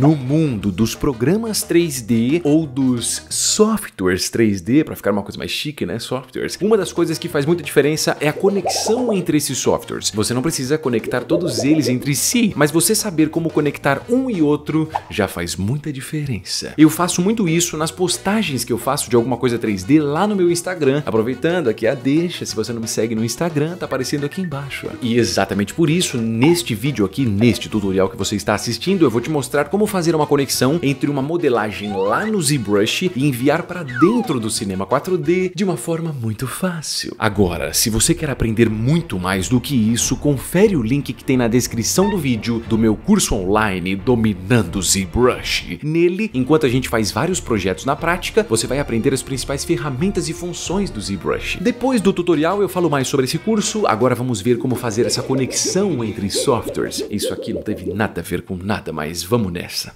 No mundo dos programas 3D ou dos softwares 3D, para ficar uma coisa mais chique, né? Softwares. Uma das coisas que faz muita diferença é a conexão entre esses softwares. Você não precisa conectar todos eles entre si, mas você saber como conectar um e outro já faz muita diferença. Eu faço muito isso nas postagens que eu faço de alguma coisa 3D lá no meu Instagram. Aproveitando aqui a deixa, se você não me segue no Instagram, tá aparecendo aqui embaixo. E exatamente por isso, neste vídeo aqui, neste tutorial que você está assistindo, eu vou te mostrar mostrar como fazer uma conexão entre uma modelagem lá no ZBrush e enviar para dentro do cinema 4D de uma forma muito fácil. Agora, se você quer aprender muito mais do que isso, confere o link que tem na descrição do vídeo do meu curso online Dominando ZBrush. Nele, enquanto a gente faz vários projetos na prática, você vai aprender as principais ferramentas e funções do ZBrush. Depois do tutorial eu falo mais sobre esse curso, agora vamos ver como fazer essa conexão entre softwares. Isso aqui não teve nada a ver com nada, mas vamos nessa.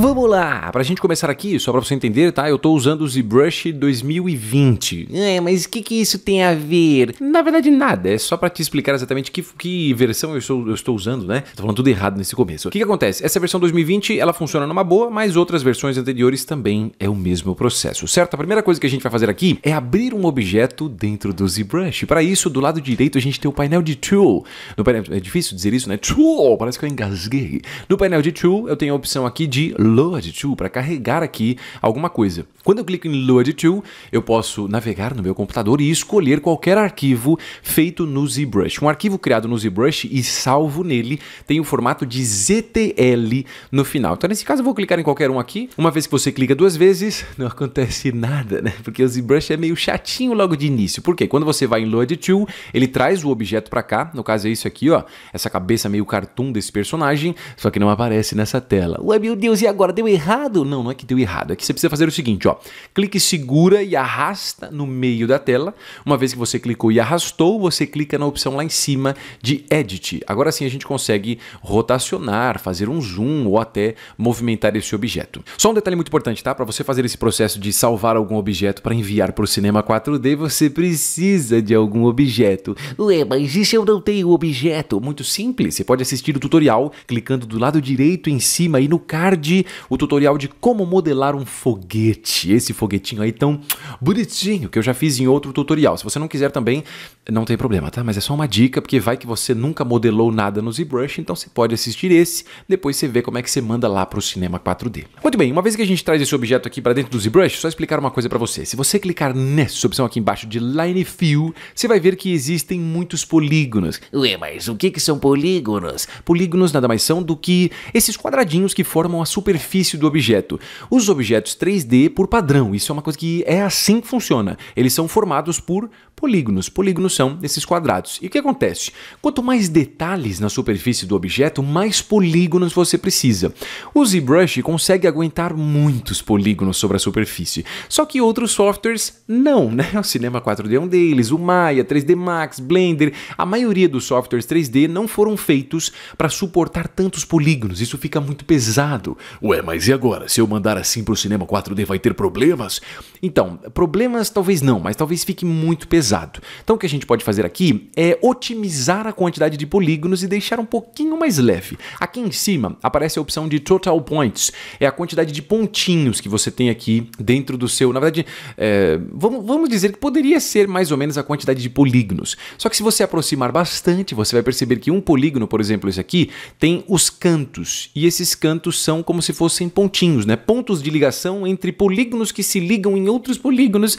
Vamos lá, pra gente começar aqui, só pra você entender, tá? Eu tô usando o ZBrush 2020. É, mas o que, que isso tem a ver? Na verdade, nada. É só pra te explicar exatamente que, que versão eu estou, eu estou usando, né? Tô falando tudo errado nesse começo. O que, que acontece? Essa versão 2020, ela funciona numa boa, mas outras versões anteriores também é o mesmo processo, certo? A primeira coisa que a gente vai fazer aqui é abrir um objeto dentro do ZBrush. Para isso, do lado direito, a gente tem o painel de Tool. No painel, é difícil dizer isso, né? Tool! Parece que eu engasguei. No painel de Tool, eu tenho a opção aqui de load to para carregar aqui alguma coisa. Quando eu clico em load to, eu posso navegar no meu computador e escolher qualquer arquivo feito no ZBrush. Um arquivo criado no ZBrush e salvo nele tem o formato de ZTL no final. Então, nesse caso, eu vou clicar em qualquer um aqui. Uma vez que você clica duas vezes, não acontece nada, né? Porque o ZBrush é meio chatinho logo de início. Por quê? Quando você vai em load to, ele traz o objeto para cá. No caso, é isso aqui, ó. Essa cabeça meio cartoon desse personagem, só que não aparece nessa tela. Ué, meu Deus, e agora? agora? Deu errado? Não, não é que deu errado. É que você precisa fazer o seguinte, ó. Clique segura e arrasta no meio da tela. Uma vez que você clicou e arrastou, você clica na opção lá em cima de Edit. Agora sim a gente consegue rotacionar, fazer um zoom ou até movimentar esse objeto. Só um detalhe muito importante, tá? Para você fazer esse processo de salvar algum objeto para enviar para o cinema 4D, você precisa de algum objeto. Ué, mas e se eu não tenho objeto? Muito simples, você pode assistir o tutorial clicando do lado direito em cima e no card o tutorial de como modelar um foguete. Esse foguetinho aí tão bonitinho que eu já fiz em outro tutorial. Se você não quiser também, não tem problema, tá? Mas é só uma dica, porque vai que você nunca modelou nada no ZBrush, então você pode assistir esse, depois você vê como é que você manda lá para o cinema 4D. Muito bem, uma vez que a gente traz esse objeto aqui para dentro do ZBrush, só explicar uma coisa para você. Se você clicar nessa opção aqui embaixo de Line Fill, você vai ver que existem muitos polígonos. Ué, mas o que, que são polígonos? Polígonos nada mais são do que esses quadradinhos que formam a superfície superfície do objeto. Os objetos 3D, por padrão, isso é uma coisa que é assim que funciona. Eles são formados por polígonos. Polígonos são esses quadrados. E o que acontece? Quanto mais detalhes na superfície do objeto, mais polígonos você precisa. O ZBrush consegue aguentar muitos polígonos sobre a superfície, só que outros softwares não, né? O Cinema 4D é um deles, o Maya, 3D Max, Blender, a maioria dos softwares 3D não foram feitos para suportar tantos polígonos. Isso fica muito pesado. Ué, mas e agora? Se eu mandar assim para o cinema 4D vai ter problemas? Então, problemas talvez não, mas talvez fique muito pesado. Então o que a gente pode fazer aqui é otimizar a quantidade de polígonos e deixar um pouquinho mais leve. Aqui em cima aparece a opção de Total Points, é a quantidade de pontinhos que você tem aqui dentro do seu... Na verdade, é, vamos, vamos dizer que poderia ser mais ou menos a quantidade de polígonos. Só que se você aproximar bastante, você vai perceber que um polígono, por exemplo esse aqui, tem os cantos. E esses cantos são como se se fossem pontinhos, né? Pontos de ligação entre polígonos que se ligam em outros polígonos.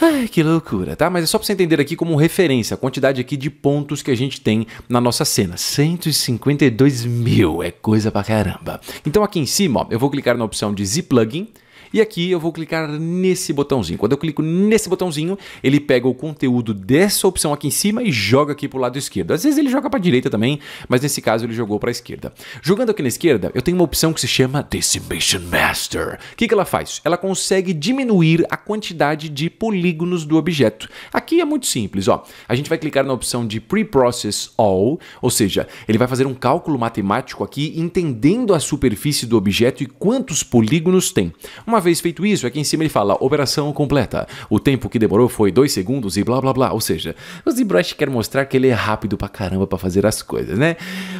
Ai, que loucura, tá? Mas é só para você entender aqui como referência a quantidade aqui de pontos que a gente tem na nossa cena. 152 mil, é coisa pra caramba. Então aqui em cima, ó, eu vou clicar na opção de Z-Plugin, e aqui eu vou clicar nesse botãozinho. Quando eu clico nesse botãozinho, ele pega o conteúdo dessa opção aqui em cima e joga aqui para o lado esquerdo. Às vezes ele joga para a direita também, mas nesse caso ele jogou para a esquerda. Jogando aqui na esquerda, eu tenho uma opção que se chama Decimation Master. O que, que ela faz? Ela consegue diminuir a quantidade de polígonos do objeto. Aqui é muito simples. Ó. A gente vai clicar na opção de Pre-Process All, ou seja, ele vai fazer um cálculo matemático aqui, entendendo a superfície do objeto e quantos polígonos tem. Uma uma vez feito isso, aqui é em cima ele fala operação completa. O tempo que demorou foi 2 segundos e blá blá blá. Ou seja, o ZBrush quer mostrar que ele é rápido pra caramba pra fazer as coisas, né?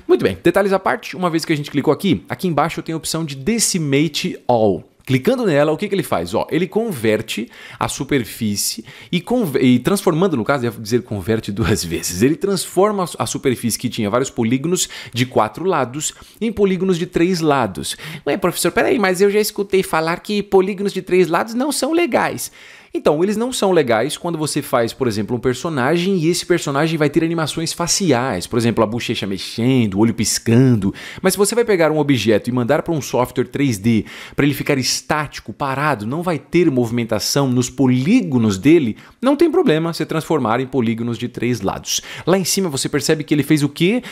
Muito bem, detalhes à parte, uma vez que a gente clicou aqui, aqui embaixo tem a opção de Decimate All. Clicando nela, o que, que ele faz? Ó, ele converte a superfície e, e transformando, no caso, ia dizer converte duas vezes. Ele transforma a superfície que tinha vários polígonos de quatro lados em polígonos de três lados. Ué, professor, peraí, mas eu já escutei falar que polígonos de três lados não são legais. Então, eles não são legais quando você faz, por exemplo, um personagem e esse personagem vai ter animações faciais, por exemplo, a bochecha mexendo, o olho piscando. Mas se você vai pegar um objeto e mandar para um software 3D para ele ficar estático, parado, não vai ter movimentação nos polígonos dele, não tem problema se transformar em polígonos de três lados. Lá em cima você percebe que ele fez o quê?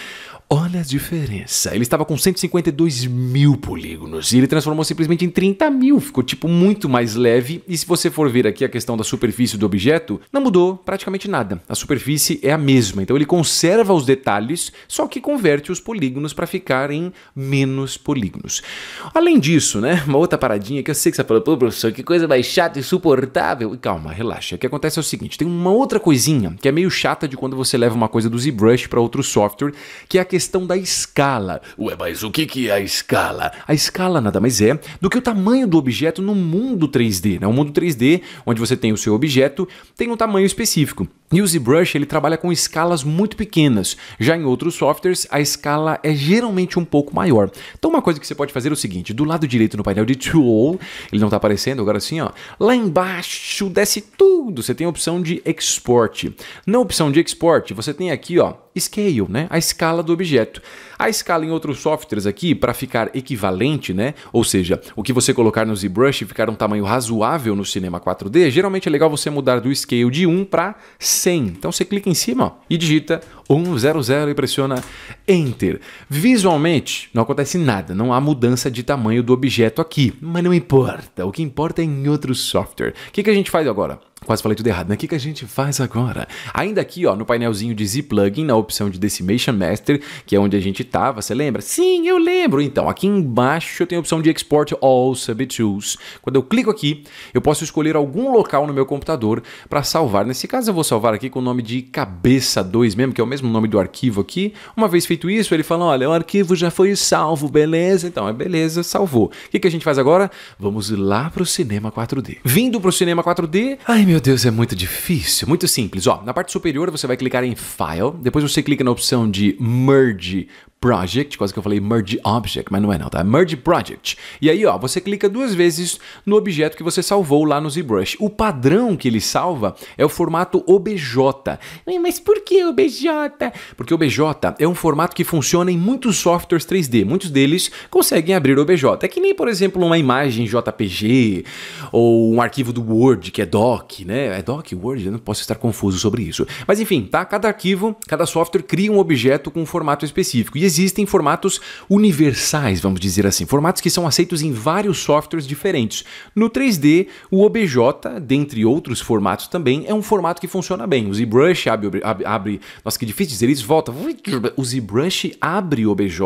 Olha a diferença. Ele estava com 152 mil polígonos e ele transformou simplesmente em 30 mil. Ficou tipo muito mais leve. E se você for ver aqui a questão da superfície do objeto, não mudou praticamente nada. A superfície é a mesma. Então ele conserva os detalhes, só que converte os polígonos para ficarem menos polígonos. Além disso, né? Uma outra paradinha que eu sei que você falou, pô, professor, que coisa mais chata, e insuportável. E calma, relaxa. O que acontece é o seguinte: tem uma outra coisinha que é meio chata de quando você leva uma coisa do ZBrush para outro software, que é a questão questão da escala. Ué, mas o que, que é a escala? A escala nada mais é do que o tamanho do objeto no mundo 3D. Né? O mundo 3D, onde você tem o seu objeto, tem um tamanho específico. E o ZBrush ele trabalha com escalas muito pequenas. Já em outros softwares, a escala é geralmente um pouco maior. Então uma coisa que você pode fazer é o seguinte, do lado direito no painel de Tool, ele não está aparecendo agora assim, ó, lá embaixo desce tudo, você tem a opção de Export. Na opção de Export, você tem aqui, ó, Scale, né? a escala do objeto. A escala em outros softwares aqui, para ficar equivalente, né? ou seja, o que você colocar no ZBrush ficar um tamanho razoável no cinema 4D, geralmente é legal você mudar do Scale de 1 para 100. Então você clica em cima ó, e digita 100 e pressiona Enter. Visualmente não acontece nada, não há mudança de tamanho do objeto aqui, mas não importa. O que importa é em outro software. O que, que a gente faz agora? Quase falei tudo errado, né? O que, que a gente faz agora? Ainda aqui, ó, no painelzinho de Z-Plugin, na opção de Decimation Master, que é onde a gente estava, você lembra? Sim, eu lembro! Então, aqui embaixo eu tenho a opção de Export All Subtools. Quando eu clico aqui, eu posso escolher algum local no meu computador para salvar. Nesse caso, eu vou salvar aqui com o nome de Cabeça 2 mesmo, que é o mesmo nome do arquivo aqui. Uma vez feito isso, ele fala, olha, o arquivo já foi salvo, beleza? Então, é beleza, salvou. O que, que a gente faz agora? Vamos lá pro Cinema 4D. Vindo pro Cinema 4D... Ai, meu Deus, é muito difícil. Muito simples. Ó, na parte superior você vai clicar em File, depois você clica na opção de Merge Project, quase que eu falei Merge Object, mas não é não, tá? Merge Project. E aí, ó, você clica duas vezes no objeto que você salvou lá no ZBrush. O padrão que ele salva é o formato OBJ. Mas por que OBJ? Porque OBJ é um formato que funciona em muitos softwares 3D. Muitos deles conseguem abrir OBJ. É que nem, por exemplo, uma imagem JPG ou um arquivo do Word, que é DOC, né? É DOC, Word? Eu não posso estar confuso sobre isso. Mas enfim, tá? Cada arquivo, cada software cria um objeto com um formato específico. E existem formatos universais, vamos dizer assim, formatos que são aceitos em vários softwares diferentes. No 3D, o OBJ, dentre outros formatos também, é um formato que funciona bem. O ZBrush abre, abre, abre nossa, que difícil dizer isso, volta. O ZBrush abre o OBJ,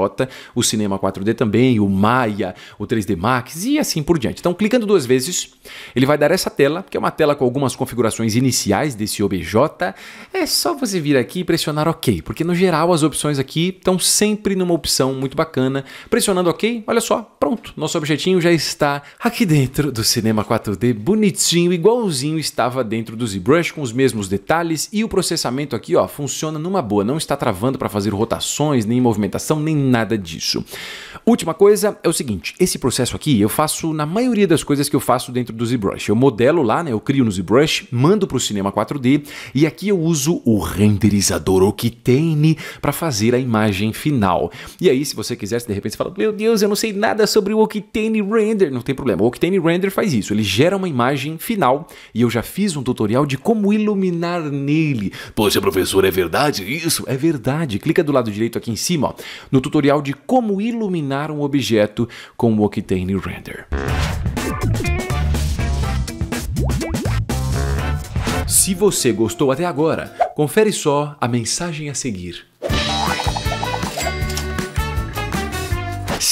o Cinema 4D também, o Maya, o 3D Max e assim por diante. Então, clicando duas vezes, ele vai dar essa tela, que é uma tela com algumas configurações iniciais desse OBJ. É só você vir aqui e pressionar OK, porque no geral as opções aqui estão sem sempre numa opção muito bacana. Pressionando OK, olha só, pronto, nosso objetinho já está aqui dentro do cinema 4D, bonitinho, igualzinho estava dentro do ZBrush, com os mesmos detalhes e o processamento aqui, ó, funciona numa boa, não está travando para fazer rotações, nem movimentação, nem nada disso. Última coisa é o seguinte, esse processo aqui eu faço na maioria das coisas que eu faço dentro do ZBrush. Eu modelo lá, né, eu crio no ZBrush, mando para o cinema 4D e aqui eu uso o renderizador Octane para fazer a imagem final final. E aí, se você quisesse, de repente, você fala: Meu Deus, eu não sei nada sobre o Octane Render. Não tem problema. O Octane Render faz isso. Ele gera uma imagem final e eu já fiz um tutorial de como iluminar nele. Poxa, professor, é verdade isso? É verdade. Clica do lado direito aqui em cima, ó, no tutorial de como iluminar um objeto com o Octane Render. Se você gostou até agora, confere só a mensagem a seguir.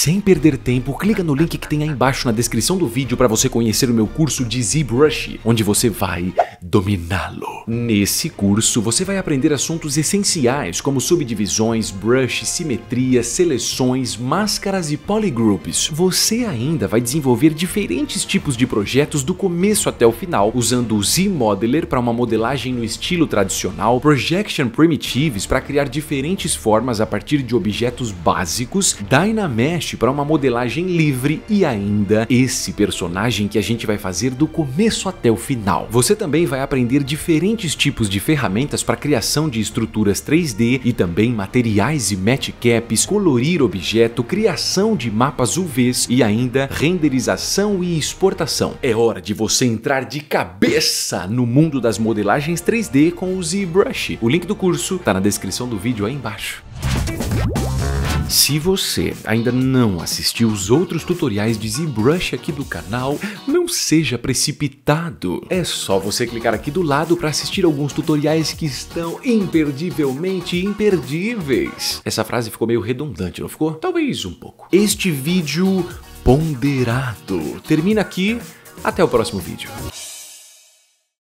Sem perder tempo, clica no link que tem aí embaixo na descrição do vídeo para você conhecer o meu curso de ZBrush, onde você vai dominá-lo. Nesse curso, você vai aprender assuntos essenciais como subdivisões, brush, simetria, seleções, máscaras e polygroups. Você ainda vai desenvolver diferentes tipos de projetos do começo até o final, usando o Z-Modeler para uma modelagem no estilo tradicional, Projection Primitives para criar diferentes formas a partir de objetos básicos, Dynamesh teste para uma modelagem livre e ainda esse personagem que a gente vai fazer do começo até o final. Você também vai aprender diferentes tipos de ferramentas para criação de estruturas 3D e também materiais e caps, colorir objeto, criação de mapas UVs e ainda renderização e exportação. É hora de você entrar de cabeça no mundo das modelagens 3D com o ZBrush. O link do curso está na descrição do vídeo aí embaixo. Se você ainda não assistiu os outros tutoriais de ZBrush aqui do canal, não seja precipitado. É só você clicar aqui do lado para assistir alguns tutoriais que estão imperdivelmente imperdíveis. Essa frase ficou meio redundante, não ficou? Talvez um pouco. Este vídeo ponderado termina aqui. Até o próximo vídeo.